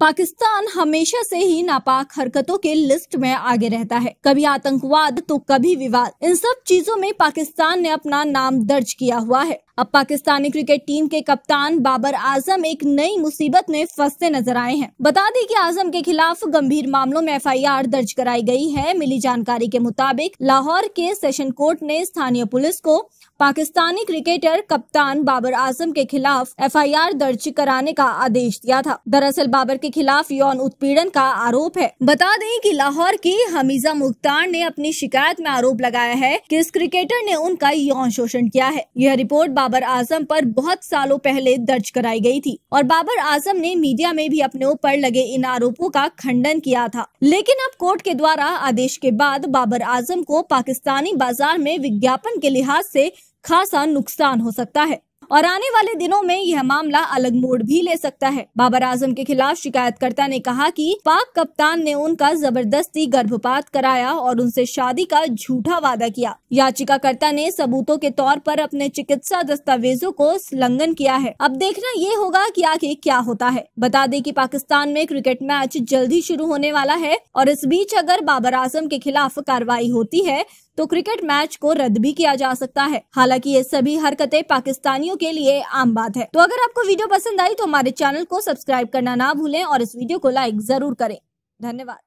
पाकिस्तान हमेशा से ही नापाक हरकतों के लिस्ट में आगे रहता है कभी आतंकवाद तो कभी विवाद इन सब चीजों में पाकिस्तान ने अपना नाम दर्ज किया हुआ है अब पाकिस्तानी क्रिकेट टीम के कप्तान बाबर आजम एक नई मुसीबत में फंसते नजर आए हैं बता दें कि आजम के खिलाफ गंभीर मामलों में एफआईआर दर्ज कराई गई है मिली जानकारी के मुताबिक लाहौर के सेशन कोर्ट ने स्थानीय पुलिस को पाकिस्तानी क्रिकेटर कप्तान बाबर आजम के खिलाफ एफआईआर दर्ज कराने का आदेश दिया था दरअसल बाबर के खिलाफ यौन उत्पीड़न का आरोप है बता दें कि लाहौर की हमीजा मुख्तार ने अपनी शिकायत में आरोप लगाया है कि इस क्रिकेटर ने उनका यौन शोषण किया है यह रिपोर्ट बाबर आजम पर बहुत सालों पहले दर्ज कराई गई थी और बाबर आजम ने मीडिया में भी अपने ऊपर लगे इन आरोपों का खंडन किया था लेकिन अब कोर्ट के द्वारा आदेश के बाद बाबर आजम को पाकिस्तानी बाजार में विज्ञापन के लिहाज से खासा नुकसान हो सकता है और आने वाले दिनों में यह मामला अलग मोड़ भी ले सकता है बाबर आजम के खिलाफ शिकायतकर्ता ने कहा कि पाक कप्तान ने उनका जबरदस्ती गर्भपात कराया और उनसे शादी का झूठा वादा किया याचिकाकर्ता ने सबूतों के तौर पर अपने चिकित्सा दस्तावेजों को उल्लंघन किया है अब देखना ये होगा की आगे क्या होता है बता दें की पाकिस्तान में क्रिकेट मैच ही शुरू होने वाला है और इस बीच अगर बाबर आजम के खिलाफ कार्रवाई होती है तो क्रिकेट मैच को रद्द भी किया जा सकता है हालांकि ये सभी हरकतें पाकिस्तानियों के लिए आम बात है तो अगर आपको वीडियो पसंद आई तो हमारे चैनल को सब्सक्राइब करना ना भूलें और इस वीडियो को लाइक जरूर करें धन्यवाद